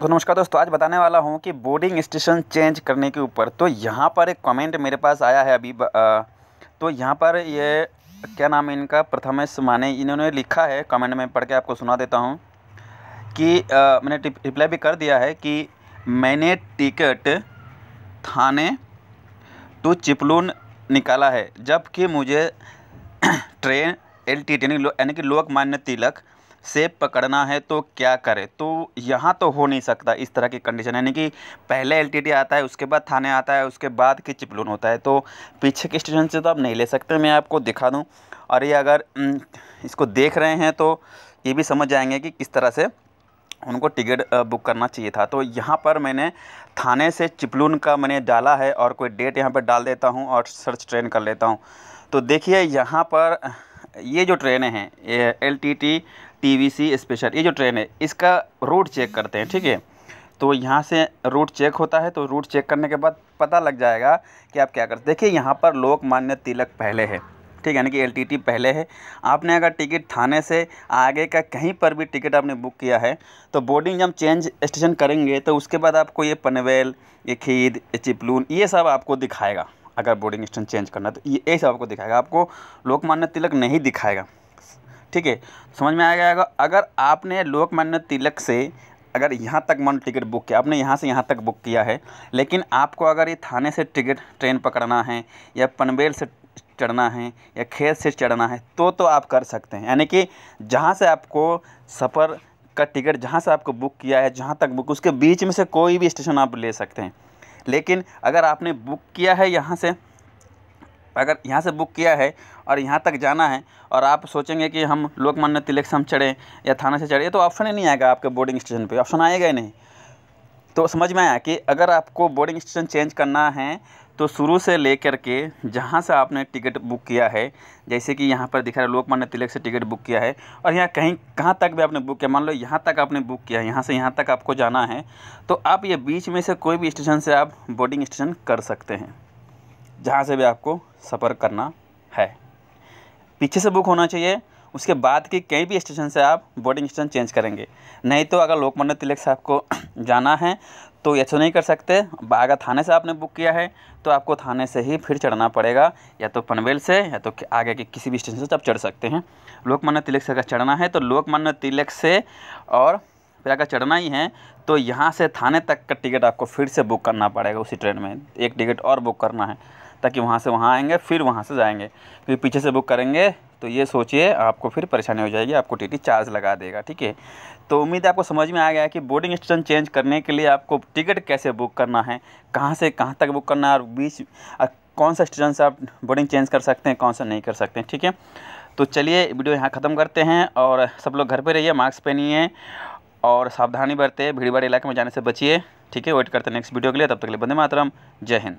तो नमस्कार दोस्तों आज बताने वाला हूँ कि बोर्डिंग स्टेशन चेंज करने के ऊपर तो यहाँ पर एक कमेंट मेरे पास आया है अभी आ, तो यहाँ पर ये क्या नाम है इनका प्रथमेश माने इन्होंने लिखा है कमेंट में पढ़ के आपको सुना देता हूँ कि आ, मैंने रिप्लाई भी कर दिया है कि मैंने टिकट थाने टू चिपलून निकाला है जबकि मुझे ट्रेन एल टी यानी कि लोकमान्य तिलक सेब पकड़ना है तो क्या करें तो यहाँ तो हो नहीं सकता इस तरह की कंडीशन यानी कि पहले एल आता है उसके बाद थाने आता है उसके बाद कि चिपलून होता है तो पीछे के स्टेशन से तो आप नहीं ले सकते मैं आपको दिखा दूँ और ये अगर इसको देख रहे हैं तो ये भी समझ जाएंगे कि किस तरह से उनको टिकट बुक करना चाहिए था तो यहाँ पर मैंने थाने से चिपलून का मैंने डाला है और कोई डेट यहाँ पर डाल देता हूँ और सर्च ट्रेन कर लेता हूँ तो देखिए यहाँ पर ये जो ट्रेनें हैं L T T TVC special ये जो ट्रेन है इसका रूट चेक करते हैं ठीक है तो यहाँ से रूट चेक होता है तो रूट चेक करने के बाद पता लग जाएगा कि आप क्या करते देखिए यहाँ पर लोकमान्य तिलक पहले है ठीक है यानी कि एलटीटी पहले है आपने अगर टिकट थाने से आगे का कहीं पर भी टिकट आपने बुक किया है तो बोर्डिंग जब चेंज स्टेशन करेंगे तो उसके बाद आपको ये पनवेल ये खीद ये चिपलून ये सब आपको दिखाएगा अगर बोर्डिंग स्टेशन चेंज करना तो ये ये सब आपको दिखाएगा आपको लोकमान्य तिलक नहीं दिखाएगा ठीक है समझ में आएगा अगर आपने लोकमान्य तिलक से अगर यहाँ तक मान टिकट बुक किया आपने यहाँ से यहाँ तक बुक किया है लेकिन आपको अगर ये थाने से टिकट ट्रेन पकड़ना है या पनबेल से चढ़ना है या खेत से चढ़ना है तो तो आप कर सकते हैं यानी कि जहाँ से आपको सफ़र का टिकट जहाँ से आपको बुक किया है जहाँ तक बुक उसके बीच में से कोई भी स्टेशन आप ले सकते हैं लेकिन अगर आपने बुक किया है यहाँ से अगर यहाँ से बुक किया है और यहाँ तक जाना है और आप सोचेंगे कि हम लोकमान्य तिलक से हम चढ़ें या थाना से चढ़े तो ऑप्शन ही नहीं आएगा आपके बोर्डिंग स्टेशन पे ऑप्शन आएगा ही नहीं तो समझ में आया कि अगर आपको बोर्डिंग स्टेशन चेंज करना है तो शुरू से लेकर के जहाँ से आपने टिकट बुक किया है जैसे कि यहाँ पर दिखा रहा लोकमान्य तिलक से टिकट बुक किया है और यहाँ कहीं कहाँ तक भी आपने बुक किया मान लो यहाँ तक आपने बुक किया है यहाँ से यहाँ तक आपको जाना है तो आप ये बीच में से कोई भी स्टेशन से आप बोर्डिंग स्टेशन कर सकते हैं जहाँ से भी आपको सफ़र करना है पीछे से बुक होना चाहिए उसके बाद के कई भी स्टेशन से आप बोर्डिंग स्टेशन चेंज करेंगे नहीं तो अगर लोकमान्य तिलक से आपको जाना है तो ये तो नहीं कर सकते अगर थाने से आपने बुक किया है तो आपको थाने से ही फिर चढ़ना पड़ेगा या तो पनवेल से या तो आगे के किसी भी स्टेशन से तो आप चढ़ सकते हैं लोकमान्य तिलक से अगर चढ़ना है तो लोकमान्य तिलक से और फिर अगर चढ़ना ही है तो यहाँ से थाने तक का टिकट आपको फिर से बुक करना पड़ेगा उसी ट्रेन में एक टिकट और बुक करना है ताकि वहाँ से वहाँ आएंगे फिर वहाँ से जाएंगे फिर पीछे से बुक करेंगे तो ये सोचिए आपको फिर परेशानी हो जाएगी आपको टीटी चार्ज लगा देगा ठीक है तो उम्मीद आपको समझ में आ गया कि बोर्डिंग स्टेशन चेंज करने के लिए आपको टिकट कैसे बुक करना है कहाँ से कहाँ तक बुक करना है और बीच कौन सा स्टेशन से आप बोर्डिंग चेंज कर सकते हैं कौन सा नहीं कर सकते हैं ठीक है तो चलिए वीडियो यहाँ ख़त्म करते हैं और सब लोग घर पर रहिए मास्क पहनिए और सावधानी बरते भीड़ भाड़ इलाके में जाने से बचिए ठीक है वेट करते हैं नेक्स्ट वीडियो के लिए तब तक के लिए बंदे मातरम जय हिंद